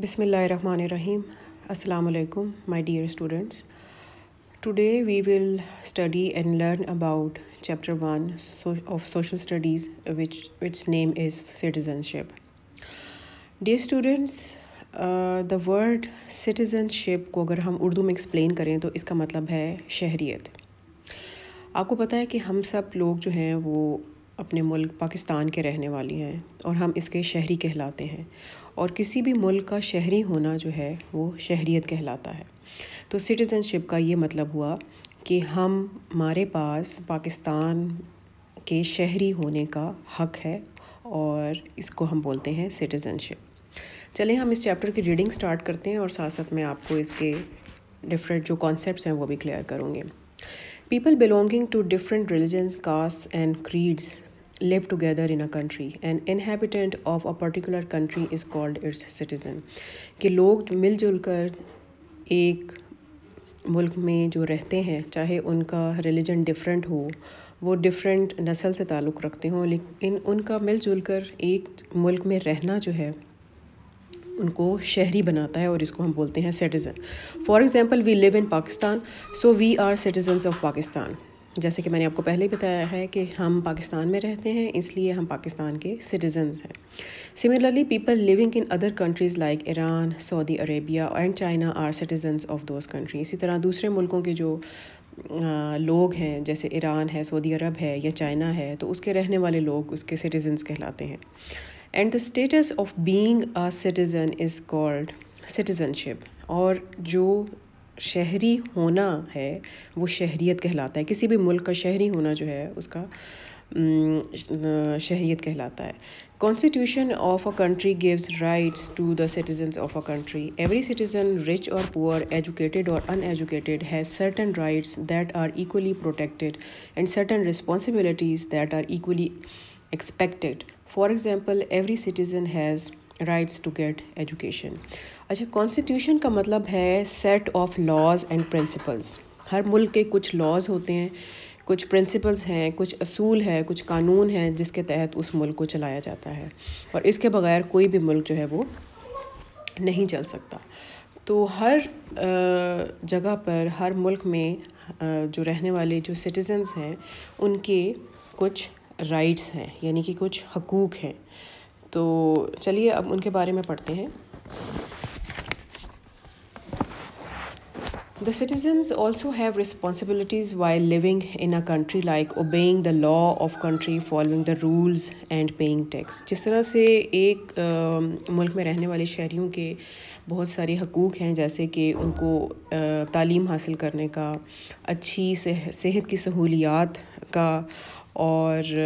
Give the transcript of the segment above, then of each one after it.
बिसमीम अल्लाम my dear students today we will study and learn about chapter one of social studies which name is citizenship dear students the word citizenship को अगर हम उर्दू में explain करें तो इसका मतलब है शहरीत आपको पता है कि हम सब लोग जो हैं वो अपने मुल्क पाकिस्तान के रहने वाले हैं और हम इसके शहरी कहलाते हैं और किसी भी मुल्क का शहरी होना जो है वो शहरीत कहलाता है तो सिटीज़नशिप का ये मतलब हुआ कि हम हमारे पास पाकिस्तान के शहरी होने का हक है और इसको हम बोलते हैं सिटीज़नशिप चले हम इस चैप्टर की रीडिंग स्टार्ट करते हैं और साथ साथ मैं आपको इसके डिफरेंट जो कॉन्सेप्ट हैं वो भी क्लियर करूँगी people belonging to different religion caste and creeds live together in a country an inhabitant of a particular country is called its citizen कि लोग मिलजुल कर एक मुल्क में जो रहते हैं चाहे उनका रिलीजन डिफरेंट हो वो डिफरेंट नस्ल से ताल्लुक़ रखते हों लेकिन उनका मिलजुल कर एक मुल्क में रहना जो है उनको शहरी बनाता है और इसको हम बोलते हैं citizen for example we live in Pakistan so we are citizens of Pakistan जैसे कि मैंने आपको पहले बताया है कि हम पाकिस्तान में रहते हैं इसलिए हम पाकिस्तान के सिटीजन्स हैं similarly people living in other countries like Iran Saudi Arabia and China are citizens of those country इसी तरह दूसरे मुल्कों के जो लोग हैं जैसे ईरान है सऊदी अरब है या चाइना है तो उसके रहने वाले लोग उसके सिटीजन्स कहलाते हैं and the status of being citizen is called citizenship और जो शहरी होना है वो शहरीत कहलाता है किसी भी मुल्क का शहरी होना जो है उसका शहरीत कहलाता है constitution of a country gives rights to the citizens of a country every citizen rich और पुअर एजुकेटेड और uneducated has certain rights that are equally protected and certain responsibilities that are equally expected for example every citizen has rights to get education अच्छा constitution का मतलब है set of laws and principles हर मुल्क के कुछ laws होते हैं कुछ प्रिंसिपल्स हैं कुछ असूल है कुछ कानून हैं जिसके तहत उस मुल्क को चलाया जाता है और इसके बगैर कोई भी मुल्क जो है वो नहीं चल सकता तो हर जगह पर हर मुल्क में जो रहने वाले जो सिटीज़न्स हैं उनके कुछ राइट्स हैं यानी कि कुछ हकूक़ हैं तो चलिए अब उनके बारे में पढ़ते हैं the citizens also have responsibilities while living in a country like obeying the law of country following the rules and paying tax जिस तरह से एक आ, मुल्क में रहने वाले शहरीों के बहुत सारे हकूक हैं जैसे कि उनको आ, तालीम हासिल करने का अच्छी सेहत की सहूलियात का और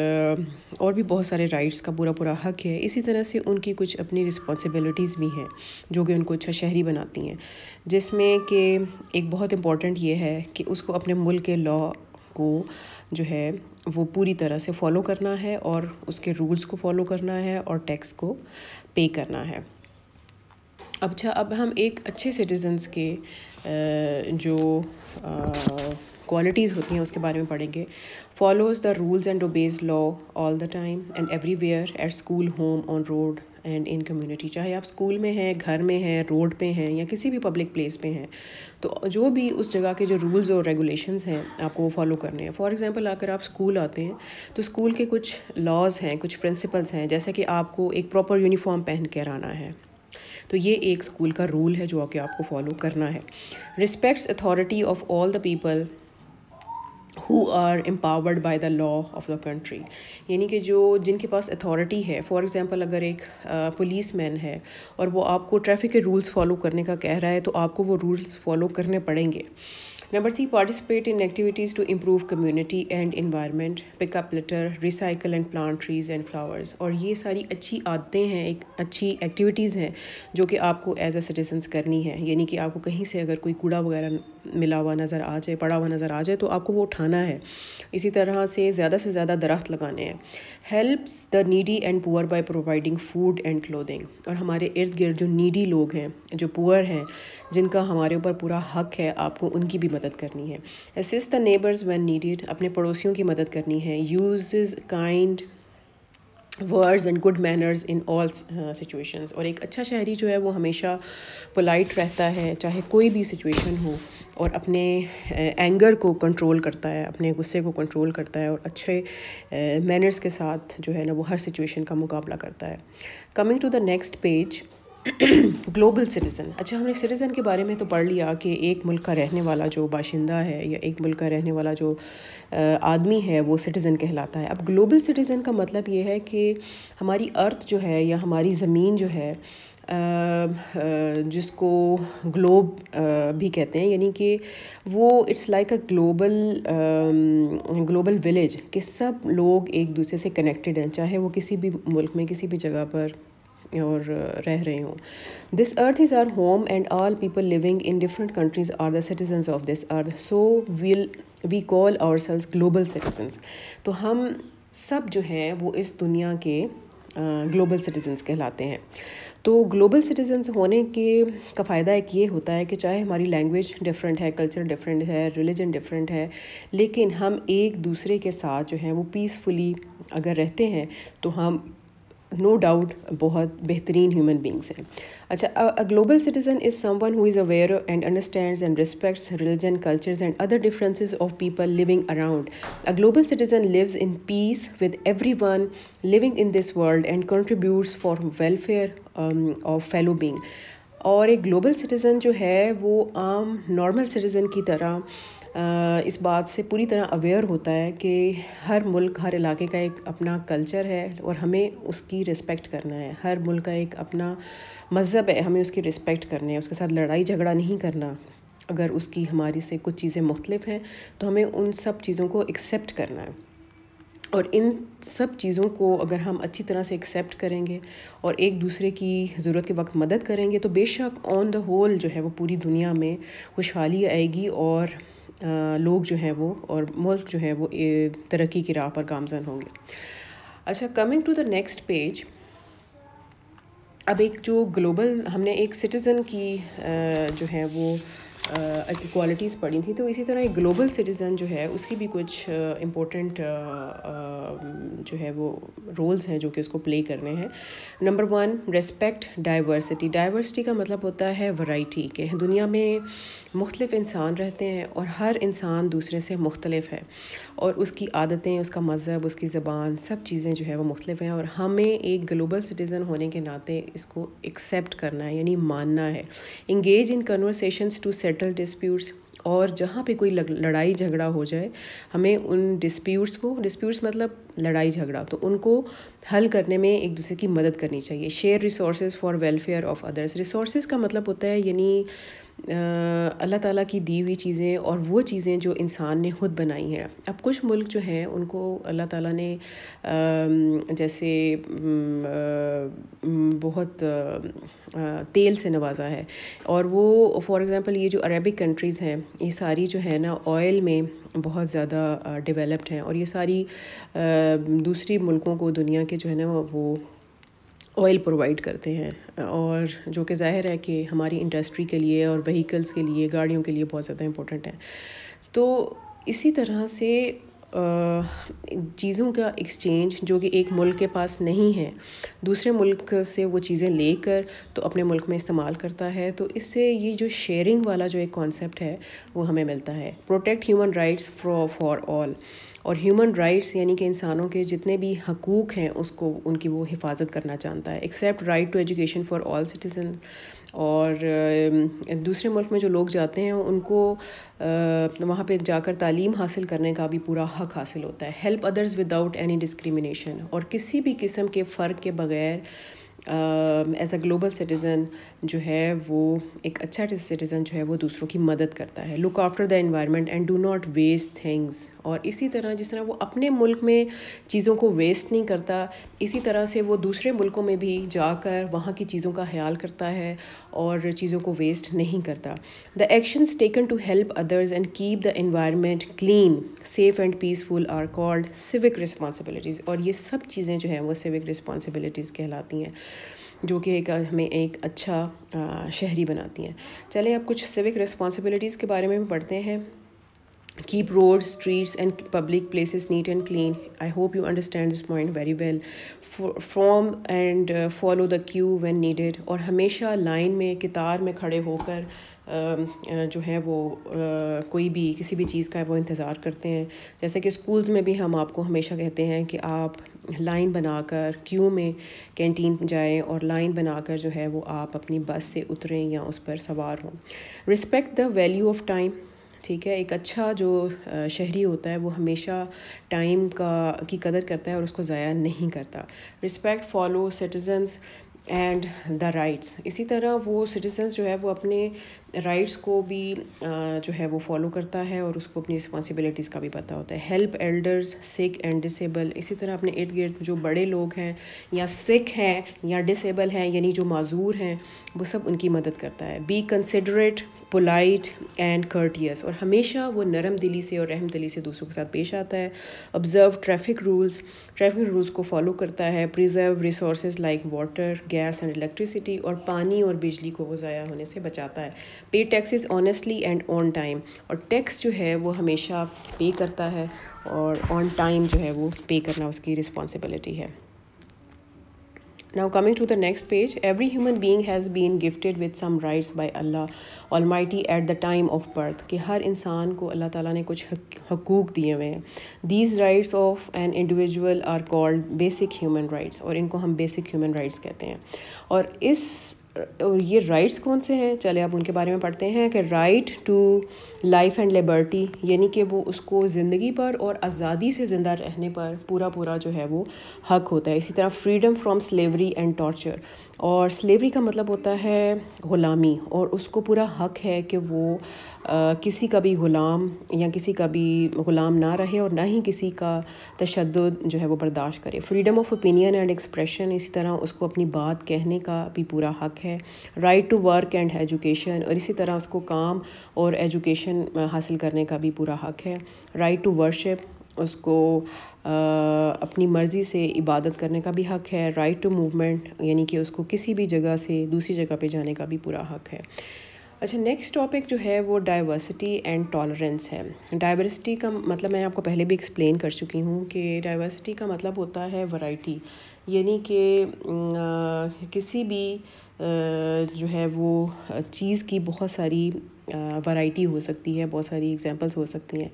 और भी बहुत सारे राइट्स का पूरा पूरा हक है इसी तरह से उनकी कुछ अपनी रिस्पॉन्सिबिलिटीज़ भी हैं जो कि उनको अच्छा शहरी बनाती हैं जिसमें कि एक बहुत इम्पॉर्टेंट ये है कि उसको अपने मुल्क के लॉ को जो है वो पूरी तरह से फॉलो करना है और उसके रूल्स को फॉलो करना है और टैक्स को पे करना है अच्छा अब हम एक अच्छे सिटीजन्स के जो क्वालिटीज़ होती हैं उसके बारे में पढ़ेंगे follows the rules and obeys law all the time and everywhere at school home on road and in community चाहे आप स्कूल में हैं घर में हैं रोड पे हैं या किसी भी पब्लिक प्लेस पे हैं तो जो भी उस जगह के जो रूल्स और रेगुलेशंस हैं आपको वो फॉलो करने हैं फॉर एग्जांपल अगर आप स्कूल आते हैं तो स्कूल के कुछ लॉज़ हैं कुछ प्रिंसिपल्स हैं जैसे कि आपको एक प्रॉपर यूनिफॉर्म पहन कर आना है तो ये एक स्कूल का रूल है जो कि आपको फॉलो करना है respects authority of all the people who are empowered by the law of the country यानी कि जो जिनके पास अथॉरिटी है फॉर एग्ज़ाम्पल अगर एक पुलिस मैन है और वो आपको ट्रैफिक के रूल्स फॉलो करने का कह रहा है तो आपको वो रूल्स फॉलो करने पड़ेंगे Number three, participate in activities to improve community and environment. Pick up litter, recycle and plant trees and flowers. और ये सारी अच्छी आदतें हैं एक अच्छी एक्टिविटीज़ हैं जो कि आपको एज अ सिटीजन्स करनी है यानी कि आपको कहीं से अगर कोई कूड़ा वगैरह मिला हुआ नज़र आ जाए पड़ा हुआ नज़र आ जाए तो आपको वो उठाना है इसी तरह से ज़्यादा से ज़्यादा दरख्त लगाने हैं helps the needy and poor by providing food and clothing और हमारे इर्द गिर्द जो नीडी लोग हैं जो पुअर हैं जिनका हमारे ऊपर पूरा हक है आपको उनकी भी मदद करनी है assist the neighbours when needed अपने पड़ोसियों की मदद करनी है use kind words and good manners in all situations और एक अच्छा शहरी जो है वो हमेशा पोलाइट रहता है चाहे कोई भी सिचुएशन हो और अपने एंगर uh, को कंट्रोल करता है अपने गुस्से को कंट्रोल करता है और अच्छे मैनर्स uh, के साथ जो है ना वो हर सिचुएशन का मुकाबला करता है coming to the next page global citizen अच्छा हमने सिटीज़न के बारे में तो पढ़ लिया कि एक मुल्क का रहने वाला जो बाशिंदा है या एक मुल्क का रहने वाला जो आदमी है वो सिटीज़न कहलाता है अब ग्लोबल सिटीज़न का मतलब ये है कि हमारी अर्थ जो है या हमारी ज़मीन जो है जिसको ग्लोब भी कहते हैं यानी कि वो it's like a global global village कि सब लोग एक दूसरे से कनेक्टेड हैं चाहे वो किसी भी मुल्क में किसी भी जगह पर और रह रही हूँ this earth is our home and all people living in different countries are the citizens of this earth so will we call ourselves global citizens तो हम सब जो हैं वो इस दुनिया के ग्लोबल सिटीजन्स कहलाते हैं तो ग्लोबल सिटीजन्स होने के का फ़ायदा एक ये होता है कि चाहे हमारी लैंग्वेज डिफरेंट है कल्चर डिफरेंट है रिलीजन डिफरेंट है लेकिन हम एक दूसरे के साथ जो हैं वो पीसफुली अगर रहते हैं तो हम नो डाउट बहुत बेहतरीन ह्यूमन बींग्स हैं अच्छा a global citizen is someone who is aware and understand and respects religion cultures and other differences of people living around a global citizen lives in peace with every one living in this world and contributes for welfare of fellow being और एक global citizen जो है वो आम normal citizen की तरह इस बात से पूरी तरह अवेयर होता है कि हर मुल्क हर इलाके का एक अपना कल्चर है और हमें उसकी रिस्पेक्ट करना है हर मुल्क का एक अपना मज़हब है हमें उसकी रिस्पेक्ट करनी है उसके साथ लड़ाई झगड़ा नहीं करना अगर उसकी हमारी से कुछ चीज़ें मुख्तलिफ हैं तो हमें उन सब चीज़ों को एक्सेप्ट करना है और इन सब चीज़ों को अगर हम अच्छी तरह से एक्सेप्ट करेंगे और एक दूसरे की ज़रूरत के वक्त मदद करेंगे तो बेशक ऑन द होल जो है वो पूरी दुनिया में खुशहाली आएगी और लोग जो हैं वो और मुल्क जो है वो तरक्की की राह पर गामजन होंगे अच्छा coming to the next page अब एक जो ग्लोबल हमने एक सिटीज़न की जो है वो क्वालिटीज़ पढ़ी थी तो इसी तरह एक ग्लोबल सिटीज़न जो है उसकी भी कुछ इम्पोर्टेंट जो है वो रोल्स हैं जो कि उसको प्ले करने हैं number one respect diversity diversity का मतलब होता है वैरायटी के दुनिया में मुख्तलिफ़ इंसान रहते हैं और हर इंसान दूसरे से मुख्तलफ है और उसकी आदतें उसका मज़हब उसकी ज़बान सब चीज़ें जो है वो मुख्तलिफ हैं और हमें एक ग्लोबल सिटीज़न होने के नाते इसको एक्सेप्ट करना है यानी मानना है engage in conversations to settle disputes और जहाँ पे कोई लड़ाई झगड़ा हो जाए हमें उन डिस्प्यूट्स को डिस्प्यूट्स मतलब लड़ाई झगड़ा तो उनको हल करने में एक दूसरे की मदद करनी चाहिए share resource for welfare of others resource का मतलब होता है यानी अल्लाह ताला की दी हुई चीज़ें और वो चीज़ें जो इंसान ने ख़ुद बनाई हैं अब कुछ मुल्क जो हैं उनको अल्लाह ताला ने जैसे बहुत तेल से नवाजा है और वो फॉर एग्ज़ाम्पल ये जो अरबिक कंट्रीज़ हैं ये सारी जो है ना ऑयल में बहुत ज़्यादा डेवलप्ड हैं और ये सारी दूसरी मुल्कों को दुनिया के जो है ना वो ऑयल प्रोवाइड करते हैं और जो कि ज़ाहिर है कि हमारी इंडस्ट्री के लिए और व्हीकल्स के लिए गाड़ियों के लिए बहुत ज़्यादा इम्पोर्टेंट है तो इसी तरह से चीज़ों का एक्सचेंज जो कि एक मुल्क के पास नहीं है दूसरे मुल्क से वो चीज़ें लेकर तो अपने मुल्क में इस्तेमाल करता है तो इससे ये जो शेयरिंग वाला जो एक कॉन्सेप्ट है वो हमें मिलता है protect human rights for all और ह्यूमन राइट्स यानी कि इंसानों के जितने भी हकूक़ हैं उसको उनकी वो हिफाजत करना चाहता है accept right to education for all citizen और दूसरे मुल्क में जो लोग जाते हैं उनको वहाँ पे जाकर तालीम हासिल करने का भी पूरा हक हासिल होता है help others without any discrimination और किसी भी किस्म के फ़र्क के बगैर एज अ ग्लोबल सिटीज़न जो है वो एक अच्छा सिटीज़न जो है वो दूसरों की मदद करता है look after the environment and do not waste things और इसी तरह जिस तरह वो अपने मुल्क में चीज़ों को वेस्ट नहीं करता इसी तरह से वो दूसरे मुल्कों में भी जाकर वहाँ की चीज़ों का ख्याल करता है और चीज़ों को वेस्ट नहीं करता the actions taken to help others and keep the environment clean safe and peaceful are called civic responsibilities और ये सब चीज़ें जो हैं वो सिविक रिस्पॉन्सिबिलिटीज़ कहलाती हैं जो कि एक हमें एक अच्छा शहरी बनाती हैं चलें अब कुछ सिविक रिस्पॉन्सिबिलिटीज़ के बारे में भी पढ़ते हैं keep road streets and public place neat and clean I hope you understand this point very well form and follow the queue when needed और हमेशा लाइन में कितार में खड़े होकर जो है वो कोई भी किसी भी चीज़ का वो इंतज़ार करते हैं जैसे कि स्कूल्स में भी हम आपको हमेशा कहते हैं कि आप लाइन बनाकर क्यू में कैंटीन जाएं और लाइन बनाकर जो है वो आप अपनी बस से उतरें या उस पर सवार हों respect the value of time ठीक है एक अच्छा जो शहरी होता है वो हमेशा टाइम का की कदर करता है और उसको ज़ाया नहीं करता respect fellow citizens and the rights इसी तरह वो सिटीजन्स जो है वो अपने राइट्स को भी जो है वो फॉलो करता है और उसको अपनी रिस्पॉन्सिबिलिटीज़ का भी पता होता है help elders sick and disabled इसी तरह अपने इर्द गिर्द जो बड़े लोग हैं या सिख हैं या डिसेबल हैं यानी जो माजूर हैं वो सब उनकी मदद करता है be considerate polite and courteous और हमेशा वो नरम दिली से और रहम दिली से दूसरों के साथ पेश आता है observe traffic rules traffic rules को फॉलो करता है preserve resources like water gas and electricity और पानी और बिजली को वो ज़ाया होने से बचाता है pay taxes honestly and on time और टैक्स जो है वो हमेशा पे करता है और ऑन टाइम जो है वो पे करना उसकी रिस्पॉन्सिबिलिटी है Now, coming to the next page, every human being has been gifted with some rights by Allah Almighty at the time of birth कि हर इंसान को अल्लाह ताला ने कुछ हकूक़ दिए हुए हैं These rights of an individual are called basic human rights, और इनको हम basic human rights कहते हैं और इस और ये राइट्स कौन से हैं चले अब उनके बारे में पढ़ते हैं कि right to life and liberty यानी कि वो उसको ज़िंदगी पर और आज़ादी से ज़िंदा रहने पर पूरा पूरा जो है वो हक होता है इसी तरह freedom from slavery and torture और स्लेवरी का मतलब होता है ग़ुलामी और उसको पूरा हक है कि वो किसी का भी ग़ुलाम या किसी का भी ग़ुलाम ना रहे और ना ही किसी का तशद जो है वो बर्दाश्त करे freedom of opinion and expression इसी तरह उसको अपनी बात कहने का भी पूरा हक है right to work and education और इसी तरह उसको काम और एजुकेशन हासिल करने का भी पूरा हक है राइट टू वर्शिप उसको आ, अपनी मर्ज़ी से इबादत करने का भी हक है राइट टू मूवमेंट यानी कि उसको किसी भी जगह से दूसरी जगह पे जाने का भी पूरा हक है अच्छा नेक्स्ट टॉपिक जो है वो डाइवर्सिटी एंड टॉलरेंस है डाइवर्सिटी का मतलब मैं आपको पहले भी एक्सप्लेन कर चुकी हूँ कि डाइवर्सिटी का मतलब होता है वैरायटी यानी कि किसी भी जो है वो चीज़ की बहुत सारी वैरायटी हो सकती है बहुत सारी एग्जांपल्स हो सकती हैं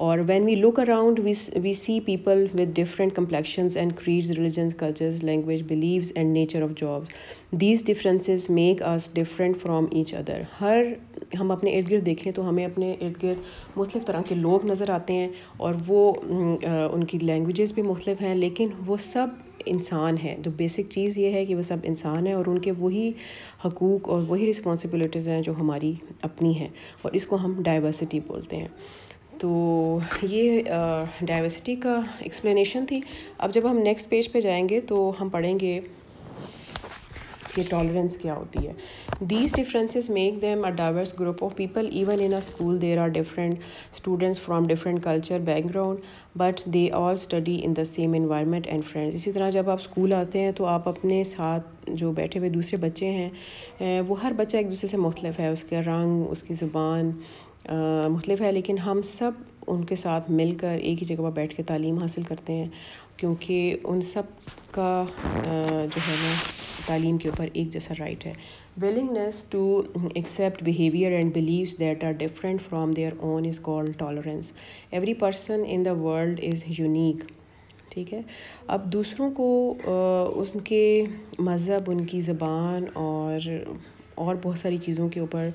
और when we look around we see people with different complexions and creeds religion cultures language beliefs and nature of jobs these difference make us different from each other हर हम अपने इर्द गिर्द देखें तो हमें अपने इर्द गिर्द मुख्तफ तरह के लोग नज़र आते हैं और वो उनकी लैंग्वेजेस भी मुख्तफ हैं लेकिन वो सब इंसान हैं तो बेसिक चीज़ ये है कि वो सब इंसान हैं और उनके वही हकूक और वही रिस्पॉन्सिबिलिटीज़ हैं जो हमारी अपनी हैं और इसको हम डाइवर्सिटी बोलते हैं तो ये डाइवर्सिटी का एक्सप्लेनेशन थी अब जब हम नेक्स्ट पेज पे जाएंगे तो हम पढ़ेंगे कि टॉलरेंस क्या होती है these differences make them a diverse group of people even in a school there are different students from different culture background but they all study in the same environment and friends इसी तरह जब आप school आते हैं तो आप अपने साथ जो बैठे हुए दूसरे बच्चे हैं वो हर बच्चा एक दूसरे से मुख्तलिफ है उसका रंग उसकी ज़ुबान मुख्तलिफ है लेकिन हम सब उनके साथ मिलकर एक ही जगह पर बैठ के तालीम हासिल करते हैं क्योंकि उन सब का जो है ना तालीम के ऊपर एक जैसा राइट है willingness to accept behaviour and believe that are different from their own is called tolerance every person in the world is unique ठीक है अब दूसरों को उसके मज़हब उनकी ज़बान और और बहुत सारी चीज़ों के ऊपर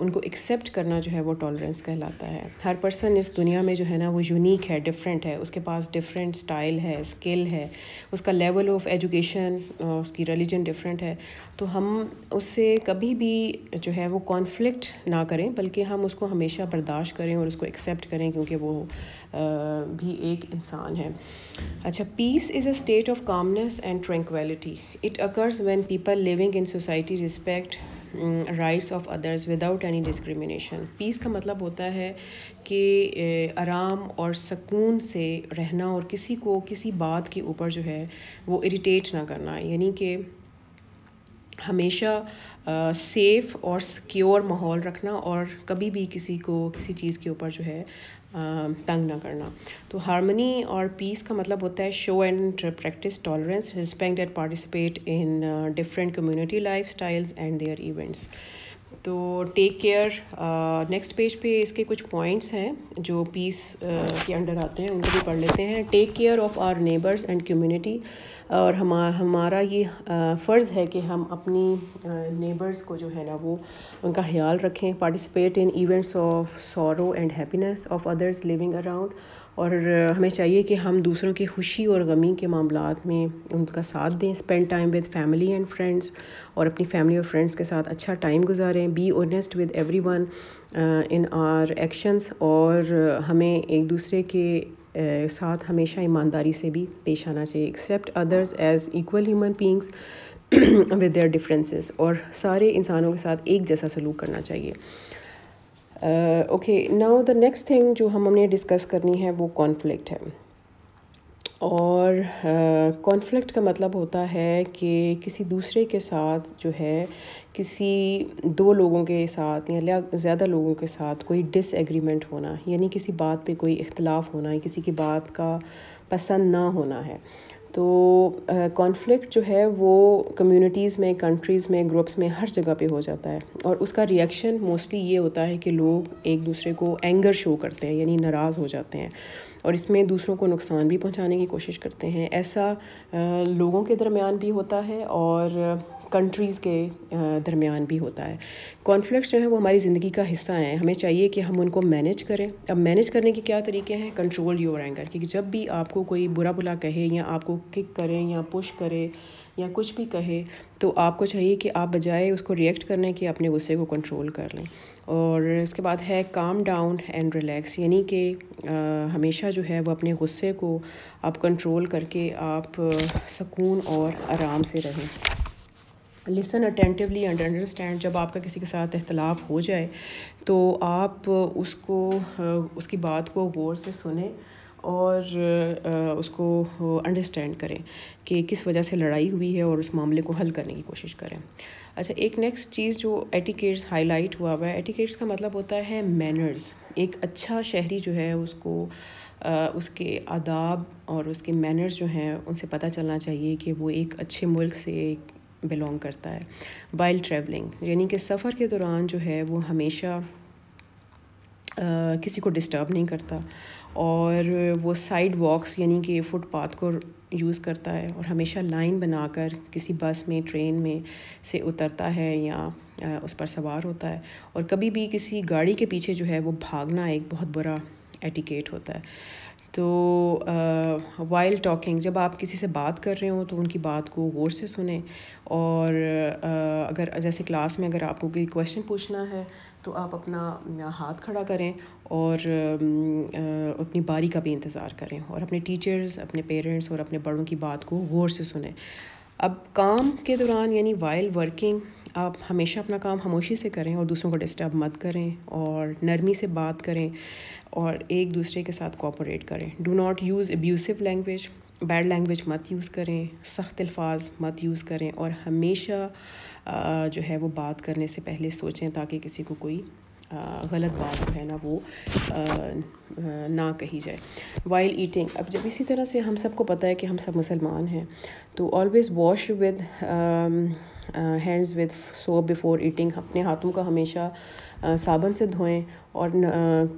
उनको एक्सेप्ट करना जो है वो टॉलरेंस कहलाता है हर पर्सन इस दुनिया में जो है ना वो यूनिक है डिफरेंट है उसके पास डिफरेंट स्टाइल है स्किल है उसका लेवल ऑफ एजुकेशन उसकी रिलीजन डिफरेंट है तो हम उससे कभी भी जो है वो कॉन्फ्लिक्ट ना करें बल्कि हम उसको हमेशा बर्दाश्त करें और उसको एक्सेप्ट करें क्योंकि वो भी एक इंसान है अच्छा peace is a state of calmness and tranquillity It occurs when people living in society respect rights of others without any discrimination peace का मतलब होता है कि आराम और सकून से रहना और किसी को किसी बात के ऊपर जो है वो इरीटेट ना करना यानी कि हमेशा सेफ़ और सिक्योर माहौल रखना और कभी भी किसी को किसी चीज़ के ऊपर जो है तंग ना करना तो हारमोनी और पीस का मतलब होता है show and practise tolerance respect and participate in different community life styles and their events तो टेक केयर नेक्स्ट पेज पे इसके कुछ पॉइंट्स हैं जो पीस uh, के अंडर आते हैं उनको भी पढ़ लेते हैं take care of our neighbours and community और हम हमारा ये uh, फ़र्ज़ है कि हम अपनी नेबर्स uh, को जो है ना वो उनका ख्याल रखें participate in events of sorrow and happiness of others living around और हमें चाहिए कि हम दूसरों की खुशी और गमी के मामला में उनका साथ दें spend time with family and friends और अपनी फैमिली और फ्रेंड्स के साथ अच्छा टाइम गुजारें be honest with every everyone in our actions और हमें एक दूसरे के साथ हमेशा ईमानदारी से भी पेश आना चाहिए accept others as equal human beings with their differences और सारे इंसानों के साथ एक जैसा सलूक करना चाहिए okay now the next thing जो हम हमने डिस्कस करनी है वो कॉन्फ्लिक्ट है और कॉन्फ्लिक्ट uh, का मतलब होता है कि किसी दूसरे के साथ जो है किसी दो लोगों के साथ या ज़्यादा लोगों के साथ कोई डिसएग्रीमेंट होना यानी किसी बात पे कोई इख्तलाफ होना या किसी की बात का पसंद ना होना है तो कॉन्फ्लिक्ट जो है वो कम्युनिटीज़ में कंट्रीज़ में ग्रुप्स में हर जगह पे हो जाता है और उसका रिएक्शन मोस्टली ये होता है कि लोग एक दूसरे को एंगर शो करते हैं यानी नाराज़ हो जाते हैं और इसमें दूसरों को नुकसान भी पहुंचाने की कोशिश करते हैं ऐसा लोगों के दरमियान भी होता है और कंट्रीज़ के दरमियान भी होता है कॉन्फ्लिक्ट जो है वो हमारी ज़िंदगी का हिस्सा हैं हमें चाहिए कि हम उनको मैनेज करें अब मैनेज करने के क्या तरीके हैं कंट्रोल योर एंगर क्योंकि जब भी आपको कोई बुरा बुला कहे या आपको किक करें या पुश करे या कुछ भी कहे तो आपको चाहिए कि आप बजाय उसको रिएक्ट करने के अपने गुस्से को कंट्रोल कर लें और इसके बाद है काम डाउन एंड रिलैक्स यानी कि हमेशा जो है वो अपने गुस्से को आप कंट्रोल करके आप सुकून और आराम से रहें लिसन अटेंटिवली एंड अंडरस्टैंड जब आपका किसी के साथ इख्तलाफ हो जाए तो आप उसको उसकी बात को गौर से सुने और उसको अंडरस्टैंड करें कि किस वजह से लड़ाई हुई है और उस मामले को हल करने की कोशिश करें अच्छा एक नेक्स्ट चीज़ जो एटिकेट्स हाईलाइट हुआ हुआ है एटिकेट्स का मतलब होता है मैनर्स एक अच्छा शहरी जो है उसको उसके आदाब और उसके मैनर्स जो हैं उनसे पता चलना चाहिए कि वो एक अच्छे मुल्क से एक बिलोंग करता है वाइल्ड ट्रैवलिंग यानी कि सफ़र के दौरान जो है वो हमेशा आ, किसी को डिस्टर्ब नहीं करता और वो साइड वॉक्स यानी कि फुटपाथ को यूज़ करता है और हमेशा लाइन बनाकर किसी बस में ट्रेन में से उतरता है या उस पर सवार होता है और कभी भी किसी गाड़ी के पीछे जो है वो भागना एक बहुत बुरा एटिकेट होता है तो वाइल्ड टॉकिंग जब आप किसी से बात कर रहे हो तो उनकी बात को गौर से सुने और uh, अगर जैसे क्लास में अगर आपको कोई क्वेश्चन पूछना है तो आप अपना हाथ खड़ा करें और अपनी बारी का भी इंतज़ार करें और अपने टीचर्स अपने पेरेंट्स और अपने बड़ों की बात को गौर से सुने अब काम के दौरान यानी वाइल्ड वर्किंग आप हमेशा अपना काम खामोशी से करें और दूसरों को डिस्टर्ब मत करें और नरमी से बात करें और एक दूसरे के साथ कॉपरेट करें do not use abusive language bad language मत यूज़ करें सख्त अल्फाज मत यूज़ करें और हमेशा जो है वो बात करने से पहले सोचें ताकि किसी को कोई गलत बात जो है ना वो ना कही जाए वाइल ईटिंग अब जब इसी तरह से हम सबको पता है कि हम सब मुसलमान हैं तो always wash with hands with soap before eating अपने हाथों का हमेशा साबन से धोएं और न,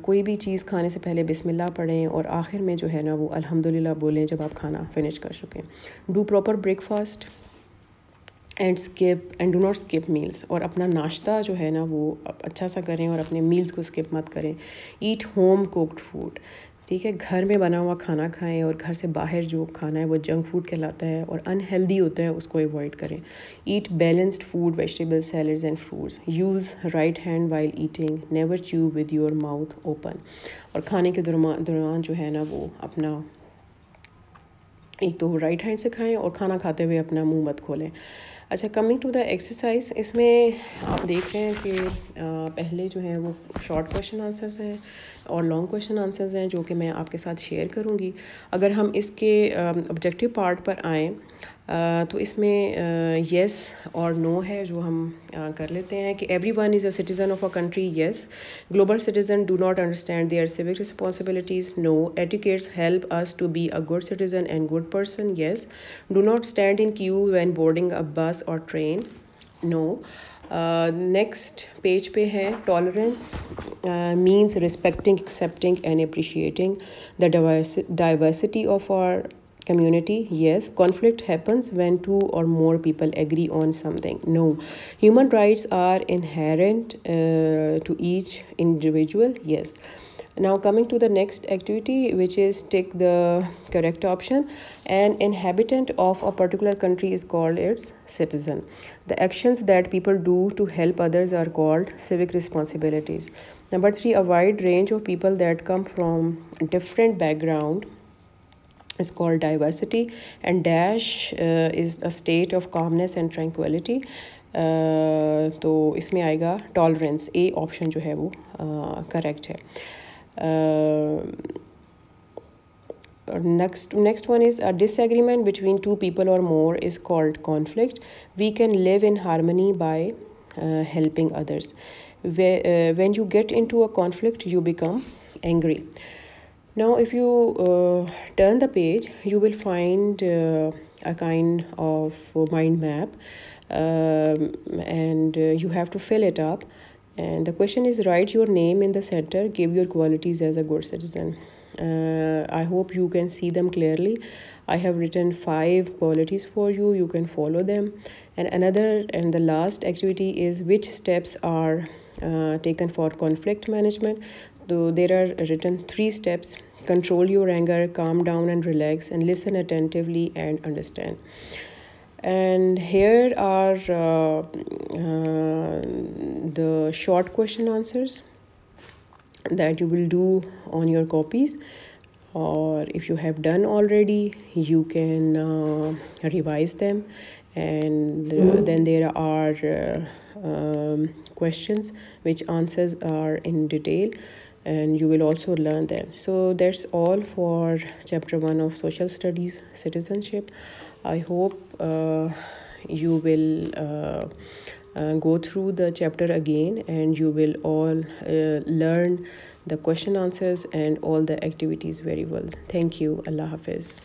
कोई भी चीज़ खाने से पहले बिस्मिल्लाह पढ़ें और आखिर में जो है ना वो अल्हम्दुलिल्लाह बोलें जब आप खाना फिनिश कर चुके do proper breakfast and skip and do not skip meals और अपना नाश्ता जो है ना वो अच्छा सा करें और अपने मील्स को स्किप मत करें ईट होम कुकड फूड ठीक है घर में बना हुआ खाना खाएं और घर से बाहर जो खाना है वो जंक फूड कहलाता है और अनहेल्दी होता है उसको अवॉइड करें eat balanced food vegetable salads and fruits use right hand while eating never chew with your mouth open और खाने के दौरान जो है ना वो अपना एक तो राइट हैंड से खाएं और खाना खाते हुए अपना मुंह मत खोलें अच्छा कमिंग टू द एक्सरसाइज इसमें आप देख रहे हैं कि पहले जो है वो शॉर्ट क्वेश्चन आंसर्स हैं और लॉन्ग क्वेश्चन आंसर्स हैं जो कि मैं आपके साथ शेयर करूँगी अगर हम इसके ऑब्जेक्टिव पार्ट पर आएँ तो इसमें येस और नो है जो हम कर लेते हैं कि everyone is a citizen of a country yes global citizen do not understand their civic responsibilities no educates help us to be a good citizen and good person yes do not stand in queue when boarding a bus और train no no. Next uh, page पे है tolerance means respecting accepting and appreciating the diversity of our community yes conflict happens when two or more people agree on something no human rights are inherent uh, to each individual yes now coming to the next activity which is take the correct option an inhabitant of a particular country is called its citizen the actions that people do to help others are called civic responsibilities number three a wide range of people that come from different background is called diversity and dash uh, is a state of calmness and tranquility uh, तो इसमें आएगा tolerance. A option जो है वो uh, है uh, next next one is a disagreement between two people or more is called conflict we can live in harmony by uh, helping others Where, uh, when you get into a conflict you become angry now if you uh, turn the page you will find uh, a kind of mind map um, and uh, you have to fill it up and the question is write your name in the center give your qualities as a good citizen uh, i hope you can see them clearly i have written five qualities for you you can follow them and another and the last activity is which steps are uh, taken for conflict management so there are written three steps control your anger calm down and relax and listen attentively and understand and here are uh, uh, the short question answers that you will do on your copies or if you have done already you can uh, revise them and then there are uh, um, questions which answers are in detail and you will also learn them so that's all for chapter 1 of social studies citizenship i hope uh, you will uh, uh, go through the chapter again and you will all learn the question answers and all the activities very well thank you allah hafiz